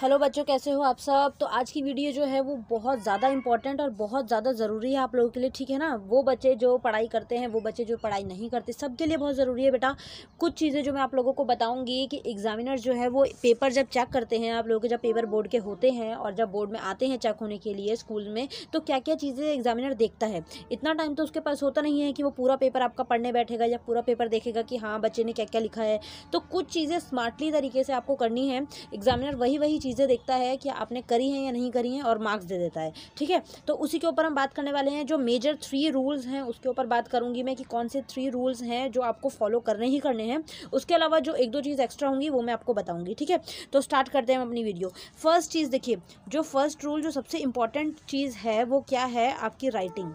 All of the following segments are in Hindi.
हेलो बच्चों कैसे हो आप सब तो आज की वीडियो जो है वो बहुत ज़्यादा इंपॉर्टेंट और बहुत ज़्यादा ज़रूरी है आप लोगों के लिए ठीक है ना वो बच्चे जो पढ़ाई करते हैं वो बच्चे जो पढ़ाई नहीं करते सब के लिए बहुत ज़रूरी है बेटा कुछ चीज़ें जो मैं आप लोगों को बताऊंगी कि एग्जामिनर जो है वो पेपर जब चेक करते हैं आप लोगों के जब पेपर बोर्ड के होते हैं और जब बोर्ड में आते हैं चेक होने के लिए स्कूल में तो क्या क्या चीज़ें एग्जामिनर देखता है इतना टाइम तो उसके पास होता नहीं है कि वो पूरा पेपर आपका पढ़ने बैठेगा या पूरा पेपर देखेगा कि हाँ बच्चे ने क्या क्या लिखा है तो कुछ चीज़ें स्मार्टली तरीके से आपको करनी है एग्जामिनर वही वही चीज़ें देखता है कि आपने करी हैं या नहीं करी हैं और मार्क्स दे देता है ठीक है तो उसी के ऊपर हम बात करने वाले हैं जो मेजर थ्री रूल्स हैं उसके ऊपर बात करूँगी मैं कि कौन से थ्री रूल्स हैं जो आपको फॉलो करने ही करने हैं उसके अलावा जो एक दो चीज़ एक्स्ट्रा होंगी वो मैं आपको बताऊँगी ठीक है तो स्टार्ट करते हैं हम अपनी वीडियो फर्स्ट चीज़ देखिए जो फर्स्ट रूल जो सबसे इंपॉर्टेंट चीज़ है वो क्या है आपकी राइटिंग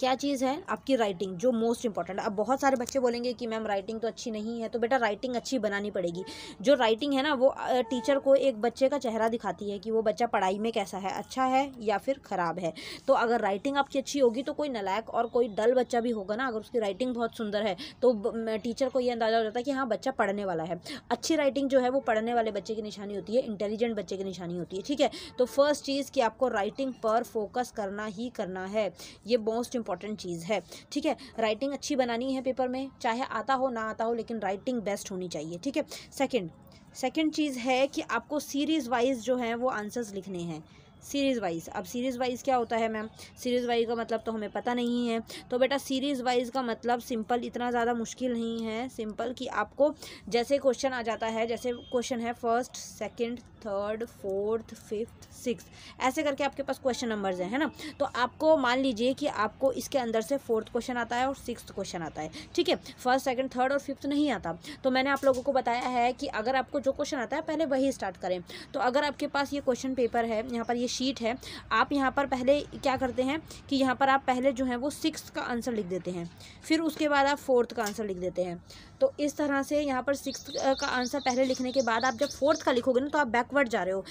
क्या चीज़ है आपकी राइटिंग जो मोस्ट इंपॉर्टेंट अब बहुत सारे बच्चे बोलेंगे कि मैम राइटिंग तो अच्छी नहीं है तो बेटा राइटिंग अच्छी बनानी पड़ेगी जो राइटिंग है ना वो टीचर को एक बच्चे का चेहरा दिखाती है कि वो बच्चा पढ़ाई में कैसा है अच्छा है या फिर ख़राब है तो अगर राइटिंग आपकी अच्छी होगी तो कोई नलायक और कोई डल बच्चा भी होगा ना अगर उसकी राइटिंग बहुत सुंदर है तो टीचर को ये अंदाज़ा हो जाता है कि हाँ बच्चा पढ़ने वाला है अच्छी राइटिंग जो है वो पढ़ने वाले बच्चे की निशानी होती है इंटेलिजेंट बच्चे की निशानी होती है ठीक है तो फर्स्ट चीज़ कि आपको राइटिंग पर फोकस करना ही करना है ये मोस्ट इंपॉर्टेंट चीज़ है ठीक है राइटिंग अच्छी बनानी है पेपर में चाहे आता हो ना आता हो लेकिन राइटिंग बेस्ट होनी चाहिए ठीक है सेकेंड सेकेंड चीज़ है कि आपको सीरीज़ वाइज जो है वो आंसर्स लिखने हैं सीरीज़ वाइज अब सीरीज़ वाइज क्या होता है मैम सीरीज़ वाइज का मतलब तो हमें पता नहीं है तो बेटा सीरीज़ वाइज का मतलब सिंपल इतना ज़्यादा मुश्किल नहीं है सिंपल कि आपको जैसे क्वेश्चन आ जाता है जैसे क्वेश्चन है first second third fourth fifth six ऐसे करके आपके पास क्वेश्चन नंबर्स हैं है ना तो आपको मान लीजिए कि आपको इसके अंदर से फोर्थ क्वेश्चन आता है और सिक्स क्वेश्चन आता है ठीक है फर्स्ट सेकेंड थर्ड और फिफ्थ नहीं आता तो मैंने आप लोगों को बताया है कि अगर आपको जो क्वेश्चन आता है पहले वही स्टार्ट करें तो अगर आपके पास ये क्वेश्चन पेपर है यहाँ पर ये शीट है आप यहाँ पर पहले क्या करते हैं कि यहाँ पर आप पहले जो है वो सिक्स का आंसर लिख देते हैं फिर उसके बाद आप फोर्थ का आंसर लिख देते हैं तो इस तरह से यहाँ पर सिक्स का आंसर पहले लिखने के बाद आप जब फोर्थ का लिखोगे ना तो आप बैकवर्ड जा रहे हो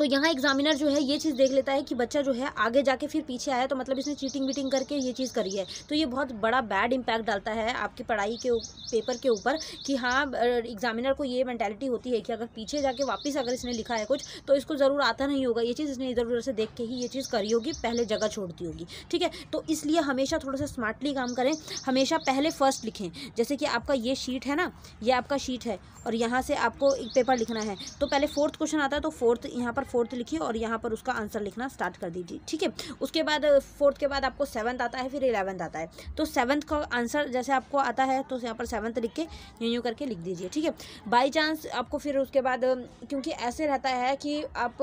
तो यहाँ एग्जामिनर जो है ये चीज़ देख लेता है कि बच्चा जो है आगे जाके फिर पीछे आया तो मतलब इसने चीटिंग वीटिंग करके ये चीज़ करी है तो ये बहुत बड़ा बैड इम्पैक्ट डालता है आपकी पढ़ाई के पेपर के ऊपर कि हाँ एग्जामिनर को ये मैंटेलिटी होती है कि अगर पीछे जाके वापस अगर इसने लिखा है कुछ तो इसको ज़रूर आता नहीं होगा ये चीज़ इसने इधर उधर से देख के ही ये चीज़ करी होगी पहले जगह छोड़ दी होगी ठीक है तो इसलिए हमेशा थोड़ा सा स्मार्टली काम करें हमेशा पहले फर्स्ट लिखें जैसे कि आपका ये शीट है ना ये आपका शीट है और यहाँ से आपको एक पेपर लिखना है तो पहले फोर्थ क्वेश्चन आता है तो फोर्थ यहाँ पर फोर्थ लिखिए और यहाँ पर उसका आंसर लिखना स्टार्ट कर दीजिए ठीक है उसके बाद फोर्थ के बाद आपको सेवन्थ आता है फिर इलेवंथ आता है तो सेवन्थ का आंसर जैसे आपको आता है तो यहाँ पर सेवन्थ लिख के यूँ यूँ करके लिख दीजिए ठीक है बाई चांस आपको फिर उसके बाद क्योंकि ऐसे रहता है कि आप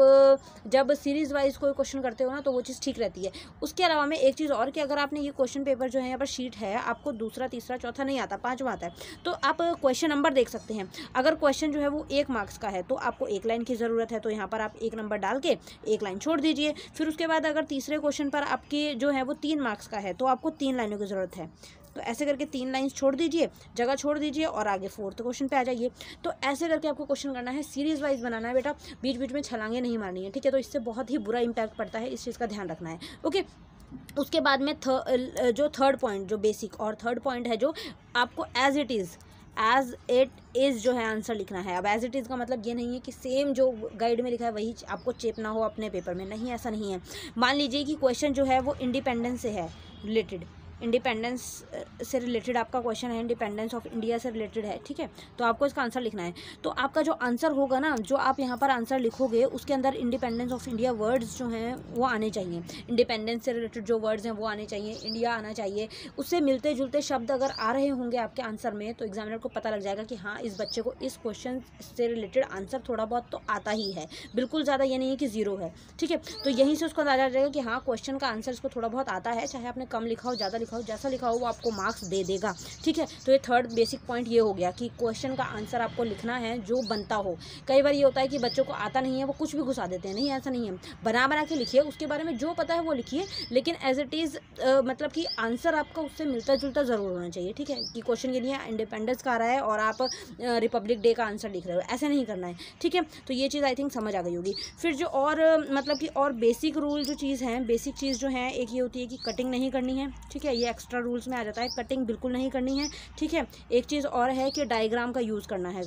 जब सीरीज़ वाइज कोई क्वेश्चन करते हो ना तो वो चीज़ ठीक रहती है उसके अलावा में एक चीज़ और कि अगर आपने ये क्वेश्चन पेपर जो है यहाँ पर शीट है आपको दूसरा तीसरा चौथा नहीं आता पाँचवा आता है तो आप क्वेश्चन नंबर देख सकते हैं अगर क्वेश्चन जो है वो एक मार्क्स का है तो आपको एक लाइन की ज़रूरत है तो यहाँ पर आप एक नंबर डाल के एक लाइन छोड़ दीजिए फिर उसके बाद अगर तीसरे क्वेश्चन पर आपकी जो है वो तीन मार्क्स का है तो आपको तीन लाइनों की ज़रूरत है तो ऐसे करके तीन लाइन्स छोड़ दीजिए जगह छोड़ दीजिए और आगे फोर्थ क्वेश्चन पे आ जाइए तो ऐसे करके आपको क्वेश्चन करना है सीरीज वाइज बनाना है बेटा बीच बीच में छलांगे नहीं मारनी है ठीक है तो इससे बहुत ही बुरा इंपैक्ट पड़ता है इस चीज़ का ध्यान रखना है ओके उसके बाद में थ, जो थर्ड पॉइंट जो बेसिक और थर्ड पॉइंट है जो आपको as it is as it is जो है आंसर लिखना है अब एज इट इज़ का मतलब ये नहीं है कि सेम जो गाइड में लिखा है वही आपको चेपना हो अपने पेपर में नहीं ऐसा नहीं है मान लीजिए कि क्वेश्चन जो है वो इंडिपेंडेंस से है रिलेटेड इंडिपेंडेंस uh, से रिलेटेड आपका क्वेश्चन है इंडिपेंडेंस ऑफ इंडिया से रिलेटेड है ठीक है तो आपको इसका आंसर लिखना है तो आपका जो आंसर होगा ना जो आप यहाँ पर आंसर लिखोगे उसके अंदर इंडिपेंडेंस ऑफ इंडिया वर्ड्स जो हैं वो आने चाहिए इंडिपेंडेंस से रिलेटेड जो वर्ड्स हैं वो आने चाहिए इंडिया आना चाहिए उससे मिलते जुलते शब्द अगर आ रहे होंगे आपके आंसर में तो एग्जामिनर को पता लग जाएगा कि हाँ इस बच्चे को इस क्वेश्चन से रिलेटेड आंसर थोड़ा बहुत तो आता ही है बिल्कुल ज़्यादा ये नहीं है कि ज़ीरो है ठीक है तो यहीं से उसको अंदाजा जाएगा कि हाँ क्वेश्चन का आंसर इसको थोड़ा बहुत आता है चाहे आपने कम लिखा हो ज़्यादा लिखा हो जैसा लिखा हो वो आपको मार्क्स दे देगा ठीक है तो ये थर्ड बेसिक पॉइंट ये हो गया कि क्वेश्चन का आंसर आपको लिखना है जो बनता हो कई बार ये होता है कि बच्चों को आता नहीं है वो कुछ भी घुसा देते हैं नहीं ऐसा नहीं है बना बना के लिखिए उसके बारे में जो पता है वो लिखिए लेकिन एज इट इज़ मतलब कि आंसर आपका उससे मिलता जुलता ज़रूर होना चाहिए ठीक है कि क्वेश्चन के लिए इंडिपेंडेंस का आ रहा है और आप रिपब्लिक डे का आंसर लिख रहे हो ऐसे नहीं करना है ठीक है तो ये चीज़ आई थिंक समझ आ गई होगी फिर जो और मतलब कि और बेसिक रूल जो चीज़ हैं बेसिक चीज़ जो है एक ये होती है कि कटिंग नहीं करनी है ठीक है ये एक्स्ट्रा रूल्स में आ जाता है कटिंग बिल्कुल नहीं करनी है ठीक है एक चीज़ और है कि डायग्राम का यूज़ करना है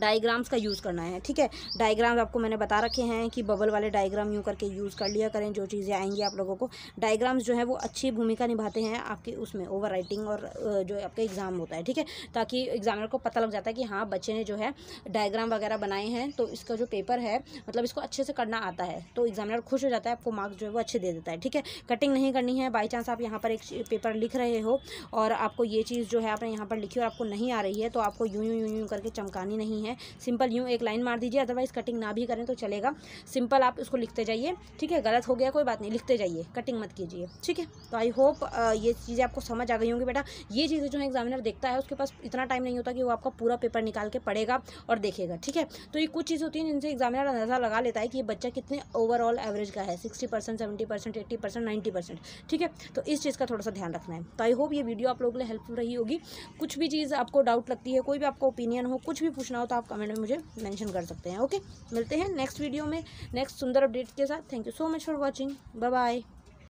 डायग्राम्स का यूज़ करना है ठीक है डायग्राम आपको मैंने बता रखे हैं कि बबल वाले डायग्राम यूँ करके यूज़ कर लिया करें जो चीज़ें आएंगी आप लोगों को डायग्राम्स जो है वो अच्छी भूमिका निभाते हैं आपके उसमें ओवर राइटिंग और जो आपका एग्ज़ाम होता है ठीक है ताकि एग्ज़ामिनर को पता लग जाता है कि हाँ बच्चे ने जो है डायग्राम वगैरह बनाए हैं तो इसका जो पेपर है मतलब इसको अच्छे से करना आता है तो एग्ज़ामिनर खुश हो जाता है आपको मार्क्स जो है वो अच्छे दे देता है ठीक है कटिंग नहीं करनी है बाई चांस आप यहाँ पर एक पेपर लिख रहे हो और आपको ये चीज़ जो है आपने यहाँ पर लिखी और आपको नहीं आ रही है तो आपको यूँ यूँ यूँ यूँ करके चमकानी नहीं है सिंपल यूँ एक लाइन मार दीजिए अदरवाइज़ कटिंग ना भी करें तो चलेगा सिंपल आप उसको लिखते जाइए ठीक है गलत हो गया कोई बात नहीं लिखते जाइए कटिंग मत कीजिए ठीक है तो आई होप ये चीज़ें आपको समझ आ गई होंगी बेटा ये चीज़ें जो है एग्जामिनर देखता है उसके पास इतना टाइम नहीं होता कि वो आपका पूरा पेपर निकाल के पढ़ेगा और देखेगा ठीक है तो ये कुछ चीज़ होती है जिनसे एग्जामिनर अंदाजा लगा लेता है कि ये बच्चा कितने ओवरऑल एवरेज का है sixty percent seventy percent eighty percent ninety percent ठीक है तो इस चीज़ का थोड़ा सा ध्यान रखना है तो आई होप ये वीडियो आप लोगों के लिए हेल्पफुल रही होगी कुछ भी चीज़ आपको डाउट लगती है कोई भी आपको ओपिनियन हो कुछ भी पूछना पूछना हो तो आप कमेंट में मुझे मेंशन कर सकते हैं ओके मिलते हैं नेक्स्ट वीडियो में नेक्स्ट सुंदर अपडेट के साथ thank you so much for watching bye